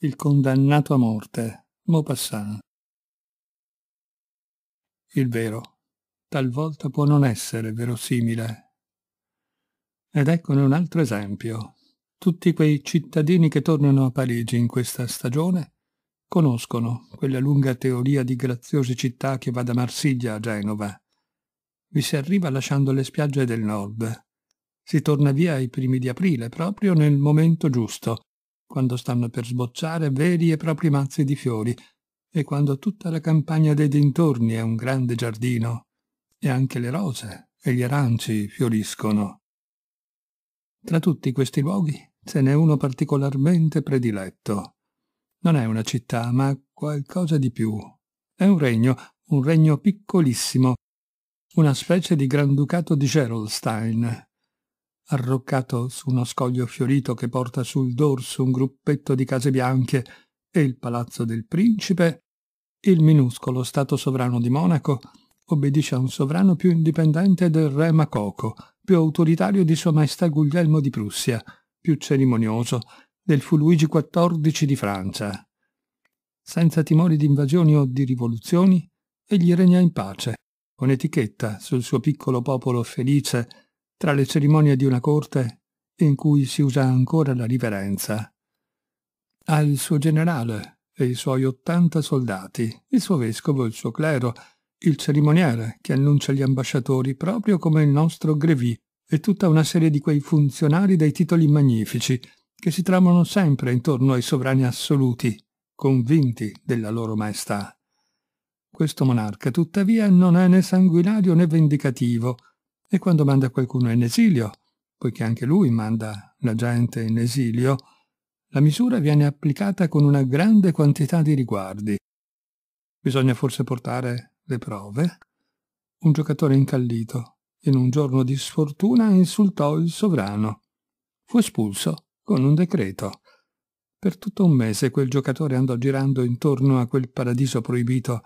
Il condannato a morte, Maupassant. Il vero, talvolta può non essere verosimile. Ed eccone un altro esempio. Tutti quei cittadini che tornano a Parigi in questa stagione conoscono quella lunga teoria di graziose città che va da Marsiglia a Genova. Vi si arriva lasciando le spiagge del nord. Si torna via ai primi di aprile, proprio nel momento giusto, quando stanno per sbocciare veri e propri mazzi di fiori, e quando tutta la campagna dei dintorni è un grande giardino, e anche le rose e gli aranci fioriscono. Tra tutti questi luoghi ce n'è uno particolarmente prediletto. Non è una città, ma qualcosa di più. È un regno, un regno piccolissimo, una specie di granducato di Gerolstein, arroccato su uno scoglio fiorito che porta sul dorso un gruppetto di case bianche e il palazzo del principe, il minuscolo stato sovrano di Monaco obbedisce a un sovrano più indipendente del re Macoco, più autoritario di Sua Maestà Guglielmo di Prussia, più cerimonioso del fu Luigi XIV di Francia. Senza timori di invasioni o di rivoluzioni, egli regna in pace, con etichetta sul suo piccolo popolo felice tra le cerimonie di una corte in cui si usa ancora la riverenza. Ha il suo generale e i suoi ottanta soldati, il suo vescovo e il suo clero, il cerimoniere che annuncia gli ambasciatori proprio come il nostro Grévy e tutta una serie di quei funzionari dai titoli magnifici che si tramano sempre intorno ai sovrani assoluti, convinti della loro maestà. Questo monarca tuttavia non è né sanguinario né vendicativo, e quando manda qualcuno in esilio, poiché anche lui manda la gente in esilio, la misura viene applicata con una grande quantità di riguardi. Bisogna forse portare le prove? Un giocatore incallito, in un giorno di sfortuna, insultò il sovrano. Fu espulso con un decreto. Per tutto un mese quel giocatore andò girando intorno a quel paradiso proibito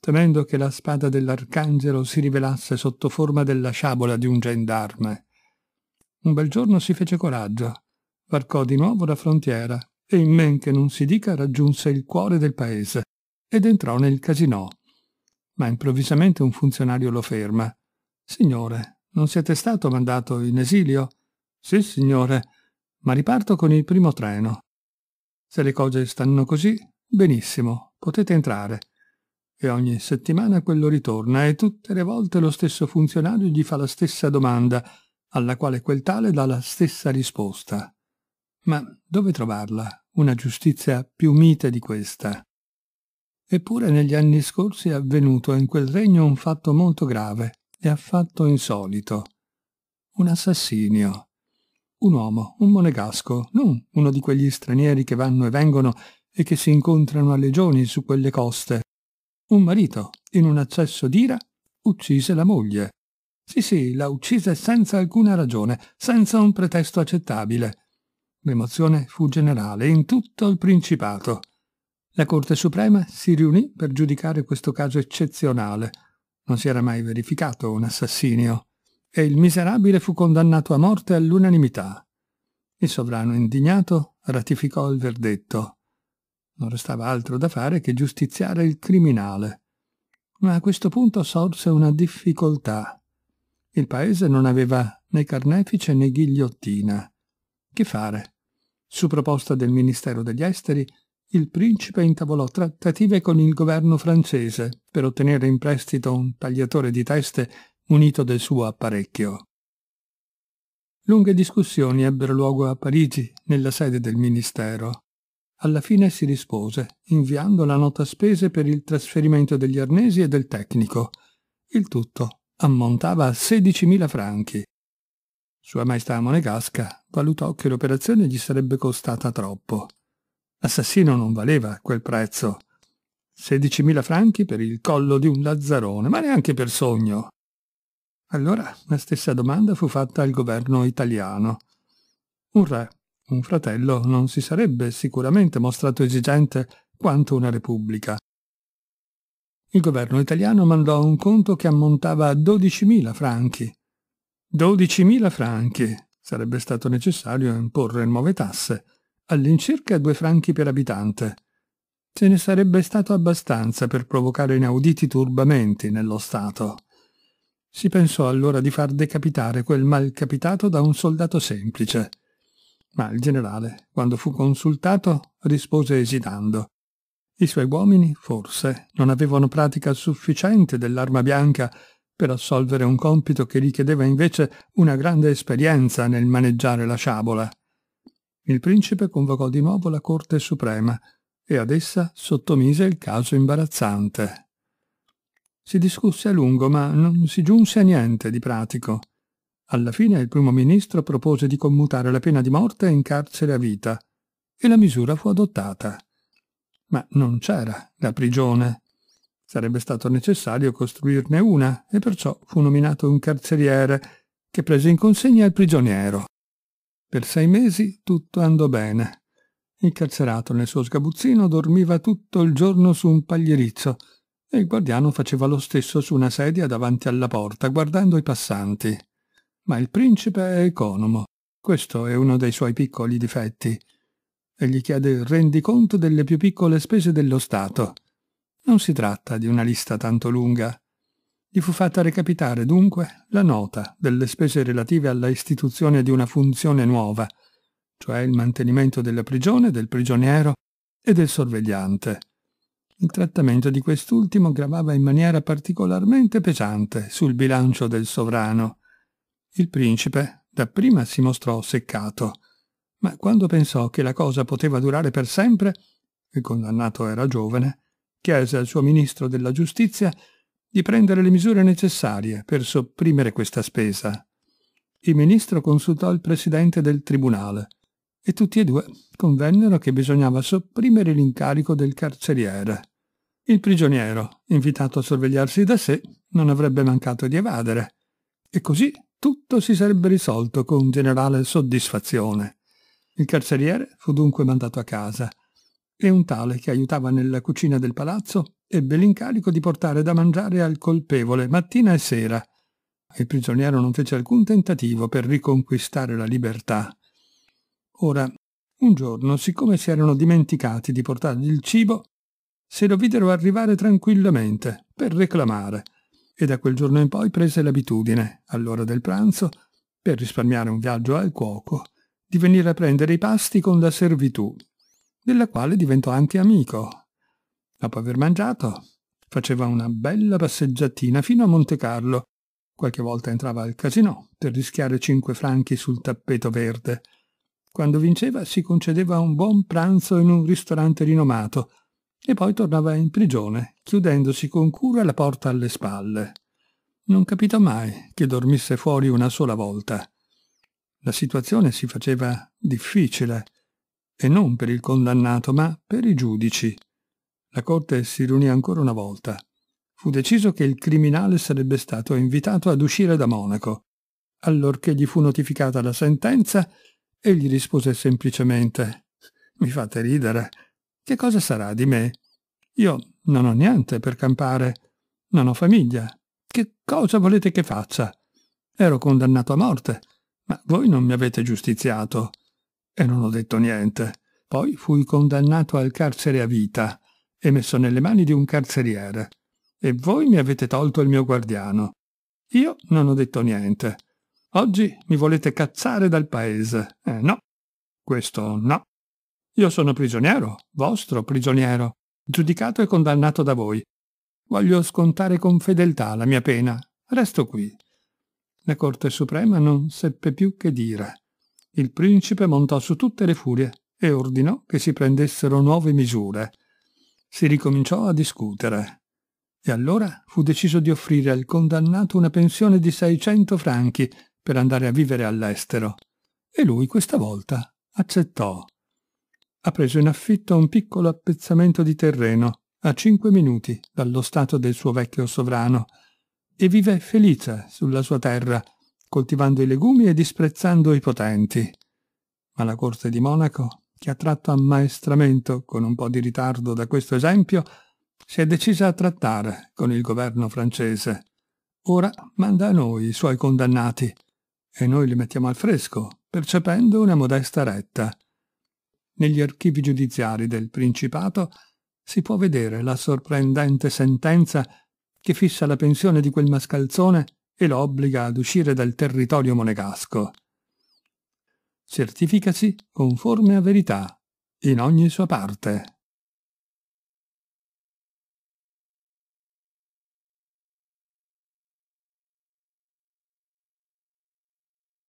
temendo che la spada dell'arcangelo si rivelasse sotto forma della sciabola di un gendarme. Un bel giorno si fece coraggio, varcò di nuovo la frontiera e in men che non si dica raggiunse il cuore del paese ed entrò nel casino. Ma improvvisamente un funzionario lo ferma. Signore, non siete stato mandato in esilio? Sì, signore, ma riparto con il primo treno. Se le cose stanno così, benissimo, potete entrare e ogni settimana quello ritorna e tutte le volte lo stesso funzionario gli fa la stessa domanda, alla quale quel tale dà la stessa risposta. Ma dove trovarla, una giustizia più mite di questa? Eppure negli anni scorsi è avvenuto in quel regno un fatto molto grave e affatto insolito. Un assassinio. Un uomo, un monegasco, non uno di quegli stranieri che vanno e vengono e che si incontrano a legioni su quelle coste, un marito, in un accesso d'ira, uccise la moglie. Sì, sì, la uccise senza alcuna ragione, senza un pretesto accettabile. L'emozione fu generale in tutto il Principato. La Corte Suprema si riunì per giudicare questo caso eccezionale. Non si era mai verificato un assassinio. E il miserabile fu condannato a morte all'unanimità. Il sovrano indignato ratificò il verdetto. Non restava altro da fare che giustiziare il criminale. Ma a questo punto sorse una difficoltà. Il paese non aveva né carnefice né ghigliottina. Che fare? Su proposta del Ministero degli Esteri, il principe intavolò trattative con il governo francese per ottenere in prestito un tagliatore di teste munito del suo apparecchio. Lunghe discussioni ebbero luogo a Parigi, nella sede del Ministero. Alla fine si rispose, inviando la nota spese per il trasferimento degli arnesi e del tecnico. Il tutto ammontava a 16.000 franchi. Sua Maestà Monegasca valutò che l'operazione gli sarebbe costata troppo. L'assassino non valeva quel prezzo. 16.000 franchi per il collo di un lazzarone, ma neanche per sogno. Allora la stessa domanda fu fatta al governo italiano. Un re un fratello non si sarebbe sicuramente mostrato esigente quanto una repubblica. Il governo italiano mandò un conto che ammontava a 12.000 franchi. 12.000 franchi! Sarebbe stato necessario imporre nuove tasse, all'incirca due franchi per abitante. Ce ne sarebbe stato abbastanza per provocare inauditi turbamenti nello Stato. Si pensò allora di far decapitare quel malcapitato da un soldato semplice ma il generale, quando fu consultato, rispose esitando. I suoi uomini, forse, non avevano pratica sufficiente dell'arma bianca per assolvere un compito che richiedeva invece una grande esperienza nel maneggiare la sciabola. Il principe convocò di nuovo la Corte Suprema e ad essa sottomise il caso imbarazzante. Si discusse a lungo, ma non si giunse a niente di pratico. Alla fine il primo ministro propose di commutare la pena di morte in carcere a vita e la misura fu adottata. Ma non c'era la prigione. Sarebbe stato necessario costruirne una e perciò fu nominato un carceriere che prese in consegna il prigioniero. Per sei mesi tutto andò bene. Il carcerato nel suo sgabuzzino dormiva tutto il giorno su un paglierizzo e il guardiano faceva lo stesso su una sedia davanti alla porta guardando i passanti ma il principe è economo. Questo è uno dei suoi piccoli difetti. E gli chiede il rendiconto delle più piccole spese dello Stato. Non si tratta di una lista tanto lunga. Gli fu fatta recapitare dunque la nota delle spese relative alla istituzione di una funzione nuova, cioè il mantenimento della prigione, del prigioniero e del sorvegliante. Il trattamento di quest'ultimo gravava in maniera particolarmente pesante sul bilancio del sovrano. Il principe dapprima si mostrò seccato, ma quando pensò che la cosa poteva durare per sempre, il condannato era giovane, chiese al suo ministro della giustizia di prendere le misure necessarie per sopprimere questa spesa. Il ministro consultò il presidente del tribunale e tutti e due convennero che bisognava sopprimere l'incarico del carceriere. Il prigioniero, invitato a sorvegliarsi da sé, non avrebbe mancato di evadere. E così tutto si sarebbe risolto con generale soddisfazione. Il carceriere fu dunque mandato a casa e un tale che aiutava nella cucina del palazzo ebbe l'incarico di portare da mangiare al colpevole mattina e sera. Il prigioniero non fece alcun tentativo per riconquistare la libertà. Ora, un giorno, siccome si erano dimenticati di portargli il cibo, se lo videro arrivare tranquillamente per reclamare e da quel giorno in poi prese l'abitudine, all'ora del pranzo, per risparmiare un viaggio al cuoco, di venire a prendere i pasti con la servitù, della quale diventò anche amico. Dopo aver mangiato, faceva una bella passeggiatina fino a Monte Carlo. Qualche volta entrava al casino per rischiare cinque franchi sul tappeto verde. Quando vinceva si concedeva un buon pranzo in un ristorante rinomato, e poi tornava in prigione, chiudendosi con cura la porta alle spalle. Non capitò mai che dormisse fuori una sola volta. La situazione si faceva difficile, e non per il condannato, ma per i giudici. La corte si riunì ancora una volta. Fu deciso che il criminale sarebbe stato invitato ad uscire da Monaco. Allorché gli fu notificata la sentenza, egli rispose semplicemente Mi fate ridere, che cosa sarà di me? Io non ho niente per campare, non ho famiglia. Che cosa volete che faccia? Ero condannato a morte, ma voi non mi avete giustiziato. E non ho detto niente. Poi fui condannato al carcere a vita e messo nelle mani di un carceriere. E voi mi avete tolto il mio guardiano. Io non ho detto niente. Oggi mi volete cacciare dal paese. Eh no, questo no. Io sono prigioniero, vostro prigioniero, giudicato e condannato da voi. Voglio scontare con fedeltà la mia pena. Resto qui. La Corte Suprema non seppe più che dire. Il principe montò su tutte le furie e ordinò che si prendessero nuove misure. Si ricominciò a discutere. E allora fu deciso di offrire al condannato una pensione di 600 franchi per andare a vivere all'estero. E lui questa volta accettò ha preso in affitto un piccolo appezzamento di terreno a cinque minuti dallo stato del suo vecchio sovrano e vive felice sulla sua terra, coltivando i legumi e disprezzando i potenti. Ma la corte di Monaco, che ha tratto ammaestramento con un po' di ritardo da questo esempio, si è decisa a trattare con il governo francese. Ora manda a noi i suoi condannati e noi li mettiamo al fresco, percependo una modesta retta negli archivi giudiziari del Principato si può vedere la sorprendente sentenza che fissa la pensione di quel mascalzone e lo obbliga ad uscire dal territorio monegasco. Certificasi conforme a verità, in ogni sua parte.